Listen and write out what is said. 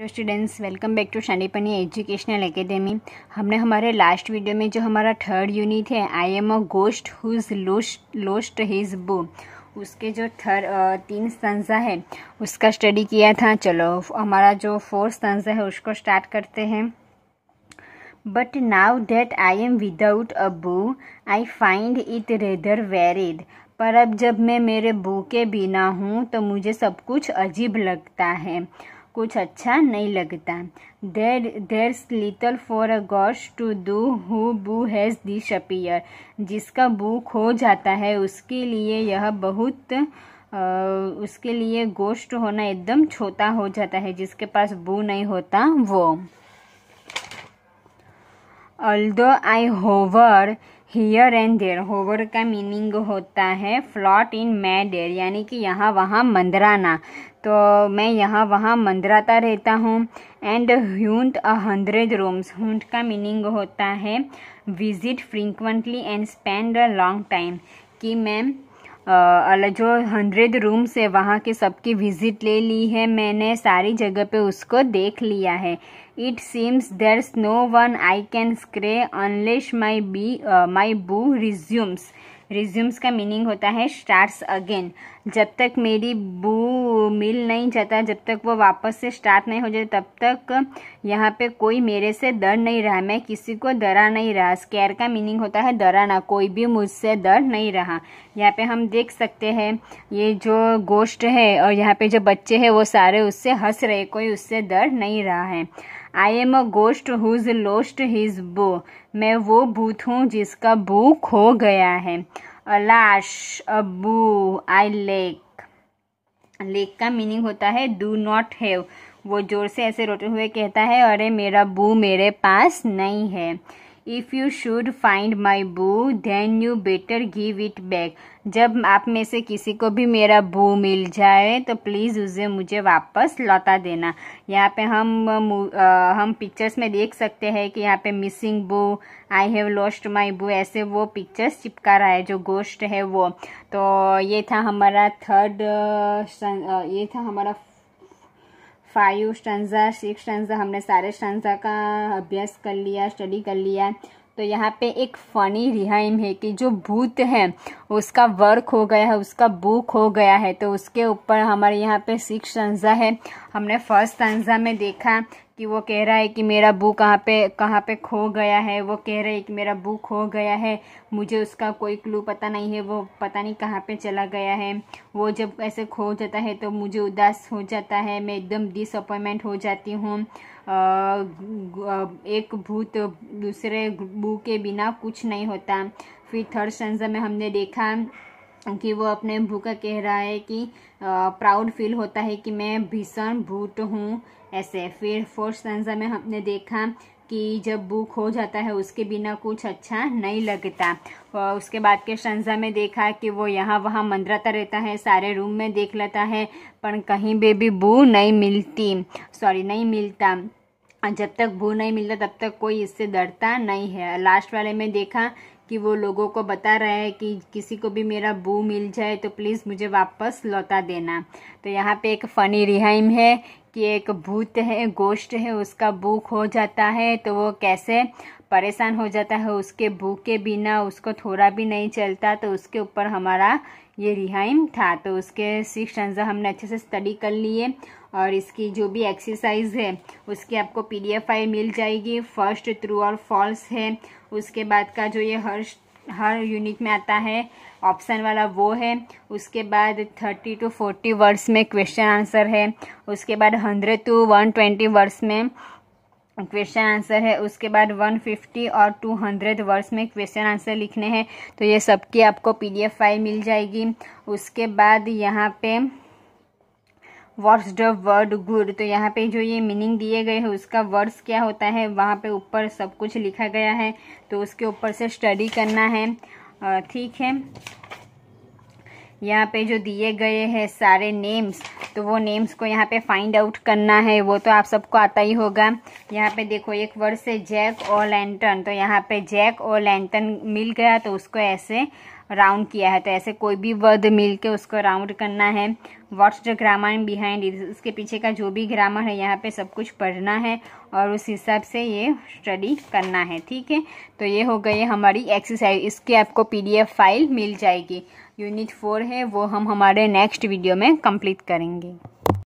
hello students welcome back to Sandipani educational academy हमने हमारे last video में जो हमारा थर्ड यूनिट है I am a ghost who's lost lost his boo उसके जो थर्ड तीन संजा है उसका स्टडी किया था चलो हमारा जो फोर्थ संजा है उसको स्टार्ट करते हैं but now that I am without a boo I find it rather weird पर अब जब मैं मेरे बो के बिना हूँ तो मुझे सब कुछ अजीब लगता है कुछ अच्छा नहीं लगता there there's little for a गॉड्स to do who boo has disappear जिसका बू खो जाता है उसके लिए यह बहुत आ, उसके लिए गोश्त होना एकदम छोटा हो जाता है जिसके पास बू नहीं होता वो although I hover here and there hover का मीनिंग होता है फ्लॉट इन मै डेर यानी कि यहाँ वहाँ मंदराना तो मैं यहाँ वहाँ मंदराता रहता हूँ and haunt a hundred rooms haunt का मीनिंग होता है visit frequently and spend a long time कि मैं अलग जो हंड्रेड रूम्स है वहाँ के सबकी विजिट ले ली है मैंने सारी जगह पे उसको देख लिया है it seems there's no one I can scare unless my be my boo resumes resumes का मीनिंग होता है स्टार्ट अगेन जब तक मेरी बू मिल नहीं जाता जब तक वो वापस से स्टार्ट नहीं हो जाए तब तक यहाँ पे कोई मेरे से डर नहीं रहा मैं किसी को डरा नहीं रहा स्केयर का मीनिंग होता है डराना कोई भी मुझसे डर नहीं रहा यहाँ पे हम देख सकते हैं ये जो गोश्त है और यहाँ पे जो बच्चे हैं वो सारे उससे हंस रहे कोई उससे डर नहीं रहा है I am a ghost who's lost his boo मैं वो भूत हूँ जिसका बू खो गया है alas a boo I lack lack का मीनिंग होता है डू नॉट हैव वो ज़ोर से ऐसे रोते हुए कहता है अरे मेरा बू मेरे पास नहीं है if you should find my boo then you better give it back जब आप में से किसी को भी मेरा बू मिल जाए तो प्लीज़ उसे मुझे वापस लौटा देना यहाँ पे हम आ, हम पिक्चर्स में देख सकते हैं कि यहाँ पे मिसिंग बू आई हैव लॉस्ट माई बू ऐसे वो पिक्चर्स चिपका रहा है जो गोश्त है वो तो ये था हमारा थर्ड ये था हमारा फाइव स्टंजा सिक्स स्टंजा हमने सारे स्टंजा का अभ्यास कर लिया स्टडी कर लिया तो यहाँ पे एक फ़नी रिहाइम है कि जो भूत है उसका वर्क हो गया है उसका बुक हो गया है तो उसके ऊपर हमारे यहाँ पे सिक्स स्टंजा है हमने फर्स्ट स्टंजा में देखा कि वो कह रहा है कि मेरा बू कहाँ पे कहाँ पे खो गया है वो कह रहा है कि मेरा बू खो गया है मुझे उसका कोई क्लू पता नहीं है वो पता नहीं कहाँ पे चला गया है वो जब ऐसे खो जाता है तो मुझे उदास हो जाता है मैं एकदम डिसअपॉइंटमेंट हो जाती हूँ एक भूत दूसरे बू के बिना कुछ नहीं होता फिर थर्ड सेंजा में हमने देखा कि वो अपने भू का कह रहा है कि प्राउड फील होता है कि मैं भीषण भूत हूँ ऐसे फिर फोर्थ संजा में हमने देखा कि जब बुक हो जाता है उसके बिना कुछ अच्छा नहीं लगता और उसके बाद के शंजा में देखा कि वो यहाँ वहाँ मंदराता रहता है सारे रूम में देख लेता है पर कहीं पे भी बू नहीं मिलती सॉरी नहीं मिलता जब तक भू नहीं मिलता तब तक कोई इससे डरता नहीं है लास्ट वाले में देखा कि वो लोगों को बता रहा है कि किसी को भी मेरा बू मिल जाए तो प्लीज़ मुझे वापस लौटा देना तो यहाँ पे एक फ़नी रिहाइम है कि एक भूत है गोश्त है उसका भूख हो जाता है तो वो कैसे परेशान हो जाता है उसके भूख के बिना उसको थोड़ा भी नहीं चलता तो उसके ऊपर हमारा ये रिहाइम था तो उसके सिक्स टंजा हमने अच्छे से स्टडी कर लिए और इसकी जो भी एक्सरसाइज है उसकी आपको पी डी एफ आई मिल जाएगी फर्स्ट ट्रू और फॉल्स है उसके बाद का जो ये हर्ष हर यूनिट में आता है ऑप्शन वाला वो है उसके बाद थर्टी टू फोर्टी वर्ड्स में क्वेश्चन आंसर है उसके बाद hundred to one twenty words में क्वेश्चन आंसर है उसके बाद 150 और 200 वर्ड्स में क्वेश्चन आंसर लिखने हैं तो ये सबकी आपको पीडीएफ फाइल मिल जाएगी उसके बाद यहाँ पे वर्ड्स द वर्ड गुड तो यहाँ पे जो ये मीनिंग दिए गए हैं उसका वर्ड्स क्या होता है वहाँ पे ऊपर सब कुछ लिखा गया है तो उसके ऊपर से स्टडी करना है ठीक है यहाँ पे जो दिए गए हैं सारे नेम्स तो वो नेम्स को यहाँ पे फाइंड आउट करना है वो तो आप सबको आता ही होगा यहाँ पे देखो एक वर्ड से जैक और लैंटन तो यहाँ पे जैक और लैंटन मिल गया तो उसको ऐसे राउंड किया है तो ऐसे कोई भी वर्ड मिल के उसको राउंड करना है व्हाट्स द ग्रामर बिहाइंड उसके पीछे का जो भी ग्रामर है यहाँ पे सब कुछ पढ़ना है और उस हिसाब से ये स्टडी करना है ठीक है तो ये हो गई हमारी एक्सरसाइज इसकी आपको पीडीएफ फाइल मिल जाएगी यूनिट फोर है वो हम हमारे नेक्स्ट वीडियो में कंप्लीट करेंगे